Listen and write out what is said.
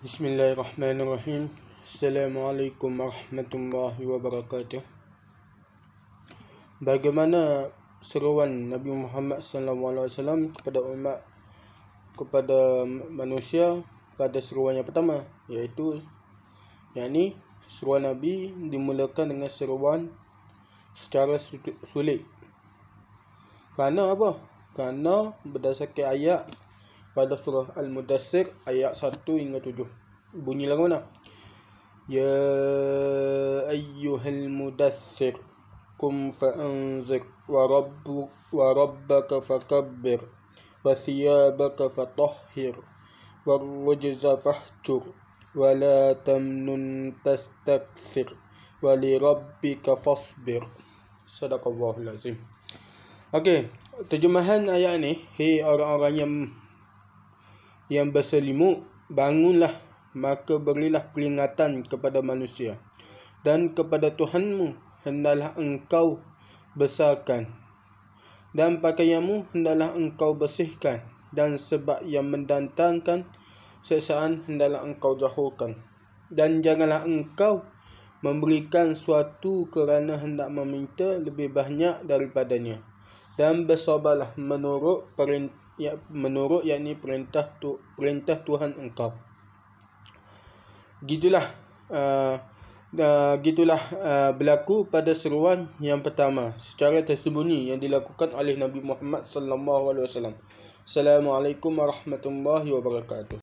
Bismillahirrahmanirrahim. Assalamualaikum warahmatullahi wabarakatuh. Bagaimana seruan Nabi Muhammad sallallahu alaihi wasallam kepada umat kepada manusia pada seruan yang pertama iaitu yakni seruan Nabi dimulakan dengan seruan secara sulit. Kerana apa? Kerana berdasarkan ayat pada surah Al-Mudassir ayat 1 hingga 7. Bunyi lagu mana? Ya ayyuhal mudassir kum fa'anzir wa, rabbu, wa rabbaka fakabbir wa thiyabaka fatahhir wa rujza fahjur wa la tamnun tastakthir wa li rabbika fasbir Sadaqallahul Azim Okey, terjemahan ayat ni, hei orang-orang yang yang berselimut, bangunlah, maka berilah peringatan kepada manusia. Dan kepada Tuhanmu, hendalah engkau besarkan. Dan pakaianmu, hendalah engkau bersihkan. Dan sebab yang mendantangkan, seksaan hendalah engkau jauhkan. Dan janganlah engkau memberikan suatu kerana hendak meminta lebih banyak daripadanya. Dan bersabarlah menurut perintah ya menurut yakni perintah tu perintah Tuhan engkau gitulah uh, uh, gitulah uh, berlaku pada seruan yang pertama secara tersembunyi yang dilakukan oleh Nabi Muhammad sallallahu alaihi wasallam assalamualaikum warahmatullahi wabarakatuh